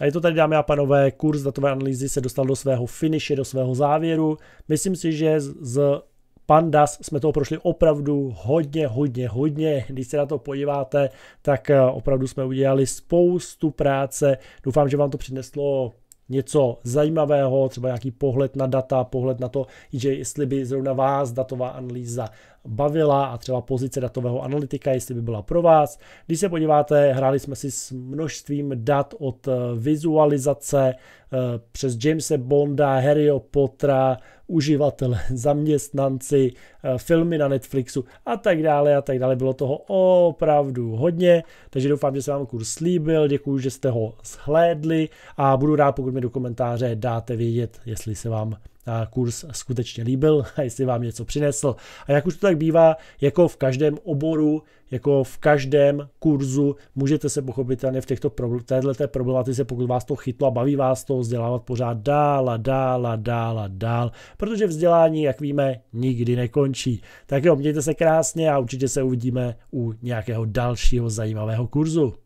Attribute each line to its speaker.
Speaker 1: A je to tady, dámy a panové, kurz datové analýzy se dostal do svého finiše, do svého závěru. Myslím si, že z Pandas jsme toho prošli opravdu hodně, hodně, hodně. Když se na to podíváte, tak eh, opravdu jsme udělali spoustu práce. Doufám, že vám to přineslo něco zajímavého, třeba nějaký pohled na data, pohled na to, že jestli by zrovna vás datová analýza bavila a třeba pozice datového analytika, jestli by byla pro vás. Když se podíváte, hráli jsme si s množstvím dat od eh, vizualizace, Eh, přes Jamese Bonda, Harryho Pottera, uživatele, zaměstnanci, eh, filmy na Netflixu a tak dále a tak dále. Bylo toho opravdu hodně, takže doufám, že se vám kurz slíbil, děkuji, že jste ho shlédli a budu rád, pokud mi do komentáře dáte vědět, jestli se vám kurz skutečně líbil a jestli vám něco přinesl. A jak už to tak bývá, jako v každém oboru, jako v každém kurzu, můžete se pochopitelně v těchto této problematice, pokud vás to chytlo a baví vás to, vzdělávat pořád dál a dál a dál a dál, protože vzdělání, jak víme, nikdy nekončí. Tak jo, mějte se krásně a určitě se uvidíme u nějakého dalšího zajímavého kurzu.